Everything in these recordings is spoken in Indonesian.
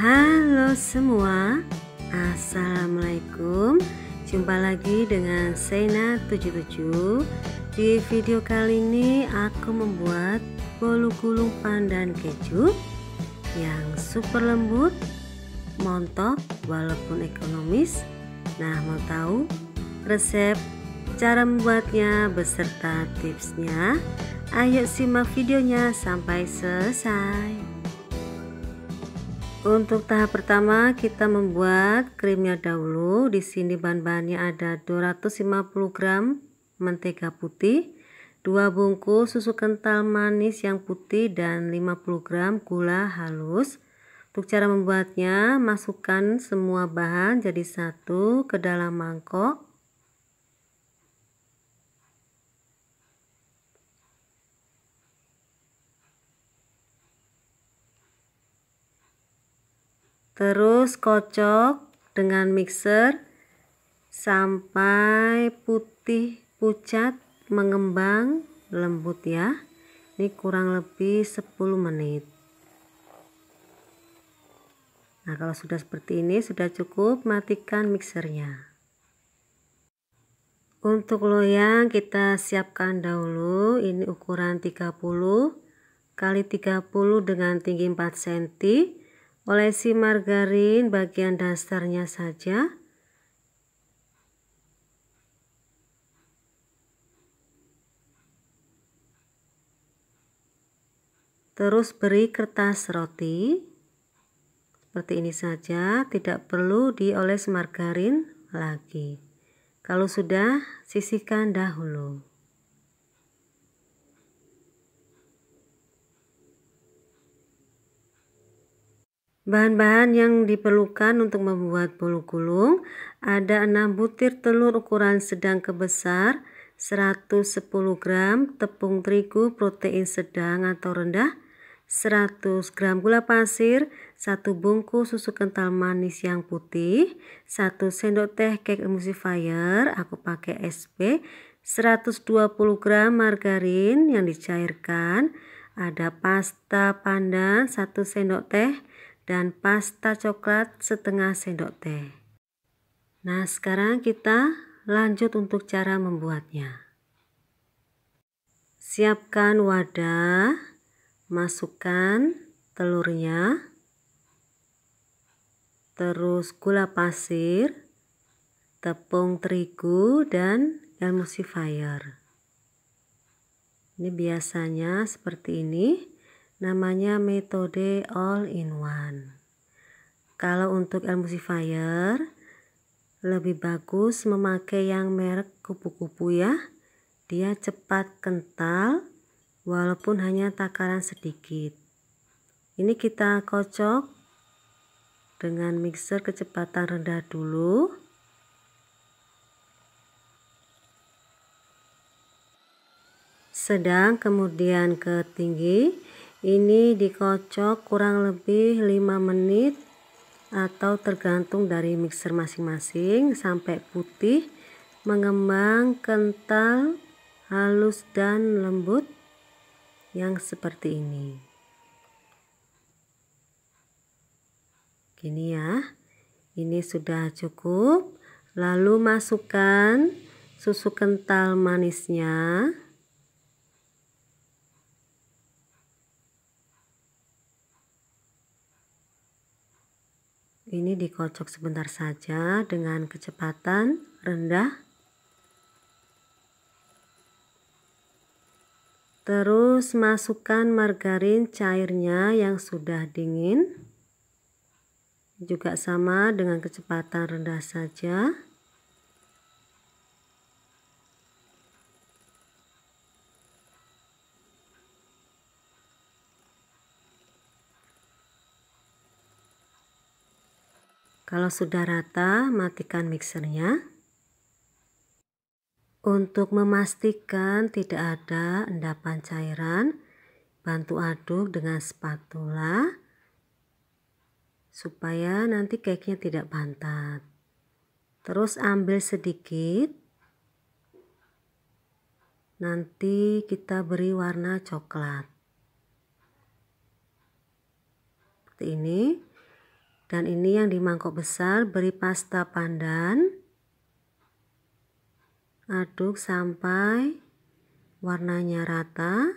Halo semua, Assalamualaikum Jumpa lagi dengan Sena 77 Di video kali ini aku membuat bolu gulung pandan keju Yang super lembut, montok walaupun ekonomis Nah mau tahu resep cara membuatnya beserta tipsnya Ayo simak videonya sampai selesai untuk tahap pertama kita membuat krimnya dahulu. Di sini bahan-bahannya ada 250 gram mentega putih, 2 bungkus susu kental manis yang putih dan 50 gram gula halus. Untuk cara membuatnya, masukkan semua bahan jadi satu ke dalam mangkok. Terus kocok dengan mixer sampai putih pucat mengembang lembut ya. Ini kurang lebih 10 menit. Nah, kalau sudah seperti ini sudah cukup, matikan mixernya. Untuk loyang kita siapkan dahulu ini ukuran 30 kali 30 dengan tinggi 4 cm Olesi margarin bagian dasarnya saja. Terus beri kertas roti. Seperti ini saja, tidak perlu dioles margarin lagi. Kalau sudah, sisihkan dahulu. Bahan-bahan yang diperlukan untuk membuat bolu gulung ada 6 butir telur ukuran sedang ke besar, 110 gram tepung terigu protein sedang atau rendah, 100 gram gula pasir, 1 bungkus susu kental manis yang putih, 1 sendok teh cake emulsifier, aku pakai SP, 120 gram margarin yang dicairkan, ada pasta pandan 1 sendok teh, dan pasta coklat setengah sendok teh. Nah, sekarang kita lanjut untuk cara membuatnya. Siapkan wadah, masukkan telurnya, terus gula pasir, tepung terigu, dan emulsifier. Ini biasanya seperti ini namanya metode all in one kalau untuk emulsifier lebih bagus memakai yang merek kupu-kupu ya dia cepat kental walaupun hanya takaran sedikit ini kita kocok dengan mixer kecepatan rendah dulu sedang kemudian ke tinggi ini dikocok kurang lebih 5 menit atau tergantung dari mixer masing-masing sampai putih mengembang kental halus dan lembut yang seperti ini gini ya ini sudah cukup lalu masukkan susu kental manisnya Ini dikocok sebentar saja dengan kecepatan rendah. Terus masukkan margarin cairnya yang sudah dingin. Juga sama dengan kecepatan rendah saja. Kalau sudah rata, matikan mixernya. Untuk memastikan tidak ada endapan cairan, bantu aduk dengan spatula supaya nanti cake tidak bantat. Terus ambil sedikit. Nanti kita beri warna coklat. Seperti ini. Dan ini yang di mangkok besar beri pasta pandan. Aduk sampai warnanya rata.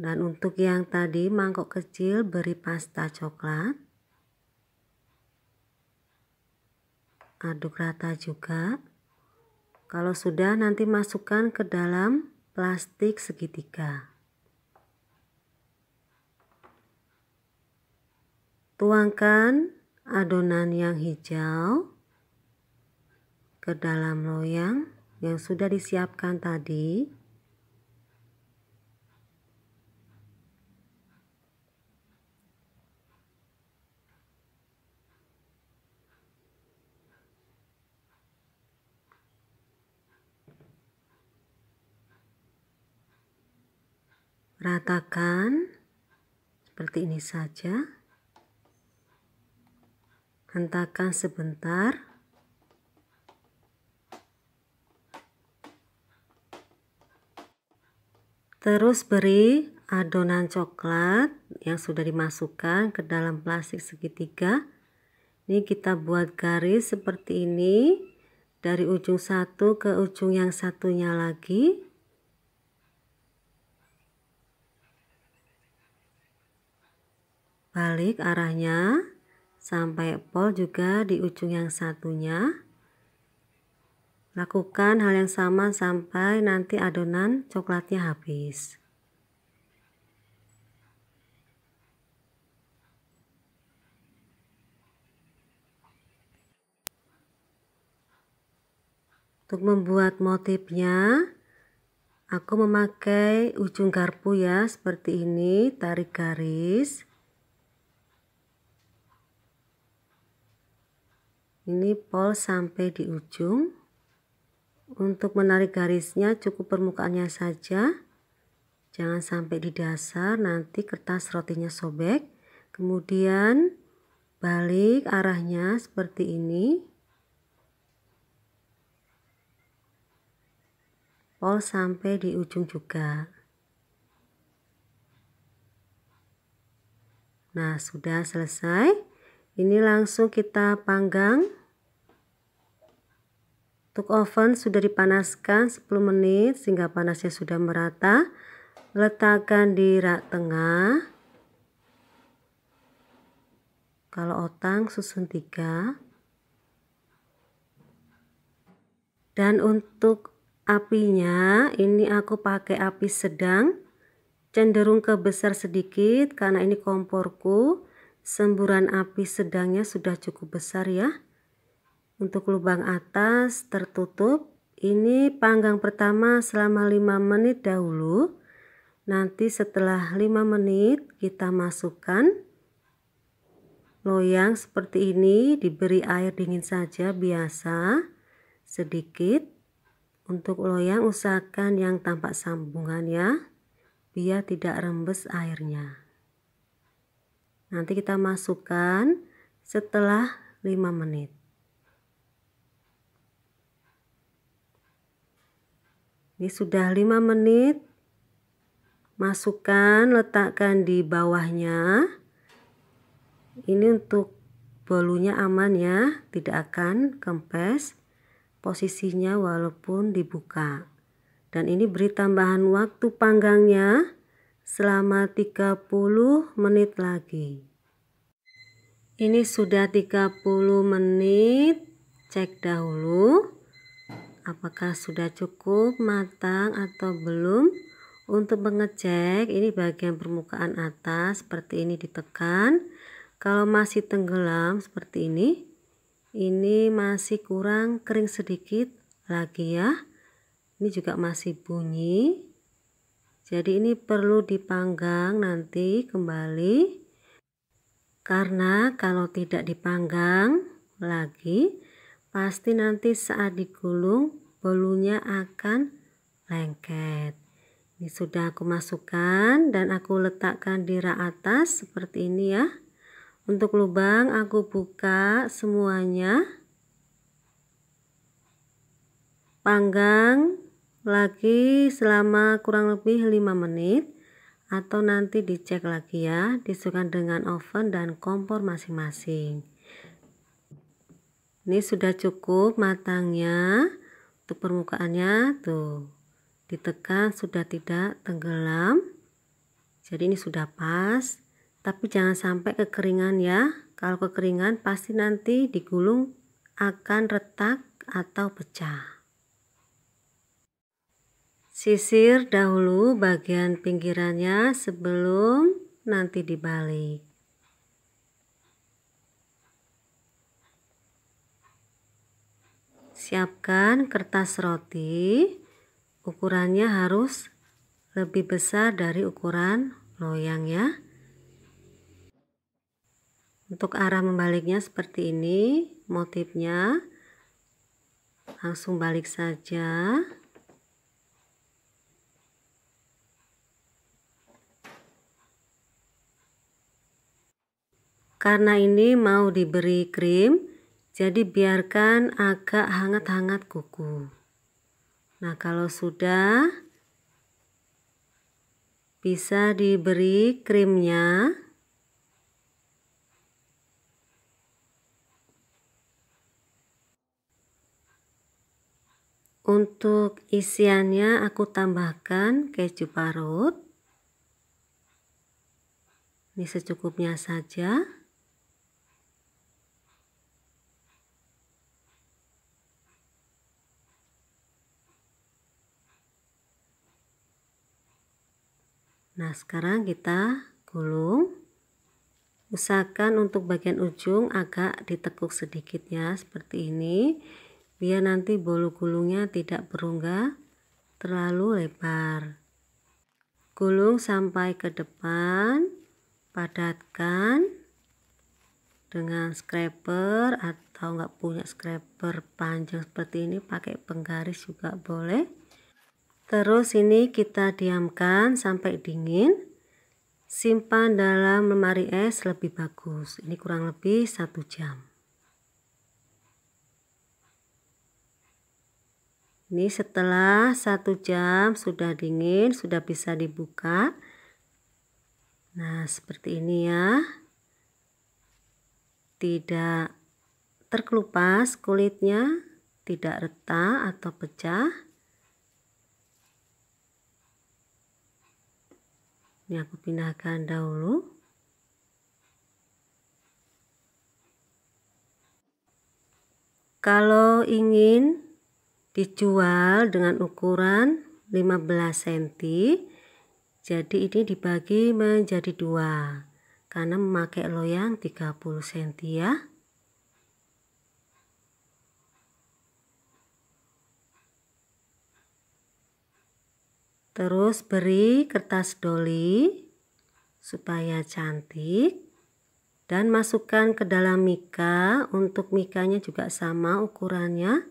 Dan untuk yang tadi mangkok kecil beri pasta coklat. Aduk rata juga. Kalau sudah nanti masukkan ke dalam plastik segitiga. Tuangkan adonan yang hijau ke dalam loyang yang sudah disiapkan tadi. Ratakan seperti ini saja hentakan sebentar terus beri adonan coklat yang sudah dimasukkan ke dalam plastik segitiga ini kita buat garis seperti ini dari ujung satu ke ujung yang satunya lagi balik arahnya sampai pol juga di ujung yang satunya lakukan hal yang sama sampai nanti adonan coklatnya habis untuk membuat motifnya aku memakai ujung garpu ya seperti ini tarik garis ini pol sampai di ujung untuk menarik garisnya cukup permukaannya saja jangan sampai di dasar nanti kertas rotinya sobek kemudian balik arahnya seperti ini pol sampai di ujung juga nah sudah selesai ini langsung kita panggang untuk oven sudah dipanaskan 10 menit sehingga panasnya sudah merata. Letakkan di rak tengah. Kalau otang susun tiga. Dan untuk apinya ini aku pakai api sedang cenderung ke besar sedikit karena ini komporku semburan api sedangnya sudah cukup besar ya untuk lubang atas tertutup, ini panggang pertama selama 5 menit dahulu. Nanti setelah 5 menit kita masukkan loyang seperti ini, diberi air dingin saja biasa sedikit. Untuk loyang usahakan yang tampak sambungan ya biar tidak rembes airnya. Nanti kita masukkan setelah 5 menit. Ini sudah 5 menit. Masukkan, letakkan di bawahnya. Ini untuk bolunya aman ya, tidak akan kempes. Posisinya walaupun dibuka. Dan ini beri tambahan waktu panggangnya selama 30 menit lagi. Ini sudah 30 menit, cek dahulu apakah sudah cukup matang atau belum untuk mengecek ini bagian permukaan atas seperti ini ditekan kalau masih tenggelam seperti ini ini masih kurang kering sedikit lagi ya ini juga masih bunyi jadi ini perlu dipanggang nanti kembali karena kalau tidak dipanggang lagi pasti nanti saat digulung bolunya akan lengket ini sudah aku masukkan dan aku letakkan di rak atas seperti ini ya untuk lubang aku buka semuanya panggang lagi selama kurang lebih 5 menit atau nanti dicek lagi ya disukan dengan oven dan kompor masing-masing ini sudah cukup matangnya untuk permukaannya tuh ditekan sudah tidak tenggelam jadi ini sudah pas tapi jangan sampai kekeringan ya kalau kekeringan pasti nanti digulung akan retak atau pecah sisir dahulu bagian pinggirannya sebelum nanti dibalik Siapkan kertas roti, ukurannya harus lebih besar dari ukuran loyang ya. Untuk arah membaliknya seperti ini, motifnya langsung balik saja. Karena ini mau diberi krim, jadi biarkan agak hangat-hangat kuku. Nah, kalau sudah bisa diberi krimnya. Untuk isiannya aku tambahkan keju parut. Ini secukupnya saja. Nah, sekarang kita gulung. Usahakan untuk bagian ujung agak ditekuk sedikit ya, seperti ini. Biar nanti bolu gulungnya tidak berongga terlalu lebar. Gulung sampai ke depan, padatkan dengan scraper atau nggak punya scraper panjang seperti ini pakai penggaris juga boleh Terus ini kita diamkan sampai dingin. Simpan dalam lemari es lebih bagus. Ini kurang lebih satu jam. Ini setelah satu jam sudah dingin, sudah bisa dibuka. Nah, seperti ini ya. Tidak terkelupas kulitnya, tidak retak atau pecah. ini aku pindahkan dahulu kalau ingin dijual dengan ukuran 15 cm jadi ini dibagi menjadi dua karena memakai loyang 30 cm ya Terus beri kertas doli supaya cantik dan masukkan ke dalam mika. Untuk mikanya juga sama ukurannya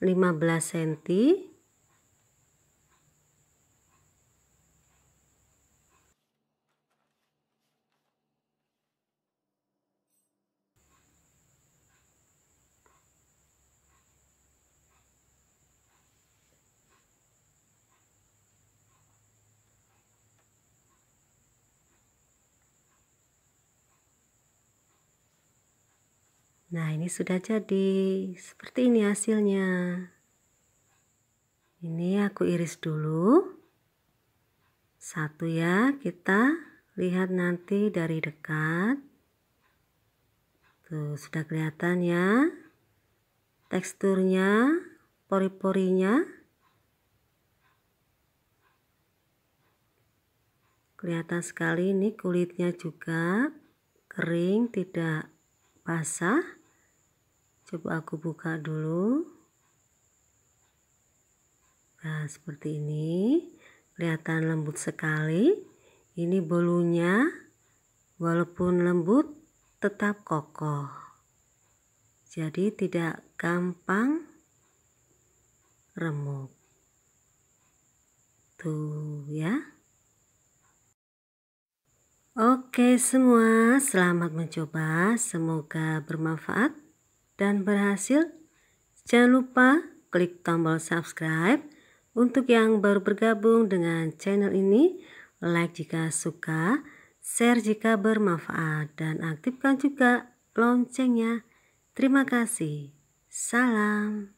15 cm. Nah, ini sudah jadi. Seperti ini hasilnya. Ini aku iris dulu. Satu ya, kita lihat nanti dari dekat. Tuh, sudah kelihatan ya. Teksturnya, pori-porinya. Kelihatan sekali ini kulitnya juga kering, tidak basah coba aku buka dulu nah seperti ini kelihatan lembut sekali ini bolunya walaupun lembut tetap kokoh jadi tidak gampang remuk tuh ya Oke semua, selamat mencoba. Semoga bermanfaat dan berhasil, jangan lupa klik tombol subscribe. Untuk yang baru bergabung dengan channel ini, like jika suka, share jika bermanfaat, dan aktifkan juga loncengnya. Terima kasih. Salam.